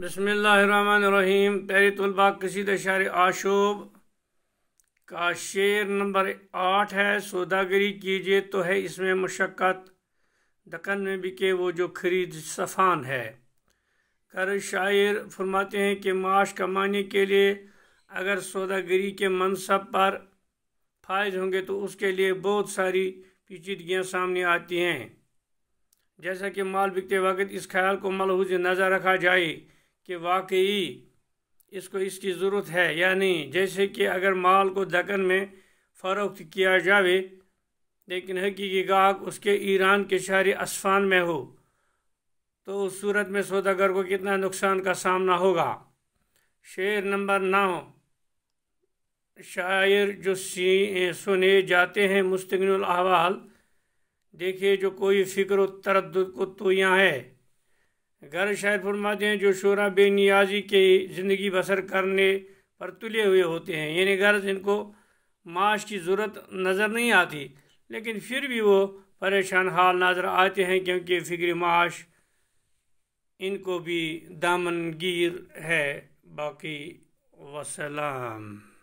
बसमीम प्यारी तलबा कसीद शार आशोब का शेर नंबर आठ है सौदागरी कीजिए तो है इसमें मशक्क़त दकन में बिके वो जो खरीद सफ़ान है कर शायर फरमाते हैं कि माश कमाने के लिए अगर सौदागरी के मनसब पर फायज होंगे तो उसके लिए बहुत सारी पेचीदगियाँ सामने आती हैं जैसा कि माल बिकते वक्त इस ख्याल को मलहूज नज़र रखा जाए कि वाकई इसको इसकी ज़रूरत है यानी जैसे कि अगर माल को दकन में फ़रोख्त किया जावे लेकिन हकीकी गाहक उसके ईरान के शहरी असफान में हो तो उस सूरत में सौदागर को कितना नुकसान का सामना होगा शेर नंबर नौ शायर जो सी सुने जाते हैं मुस्तिन अहवाल देखिए जो कोई फ़िक्र तरद को तो यहाँ है गर शायर फरमाते हैं जो शोरा बेनियाजी के ज़िंदगी बसर करने पर तुले हुए होते हैं यानी गर्ज इनको माश की ज़रूरत नज़र नहीं आती लेकिन फिर भी वो परेशान हाल नज़र आते हैं क्योंकि फ़िक्र माश इनको भी दामनगीर है बाकी वसलाम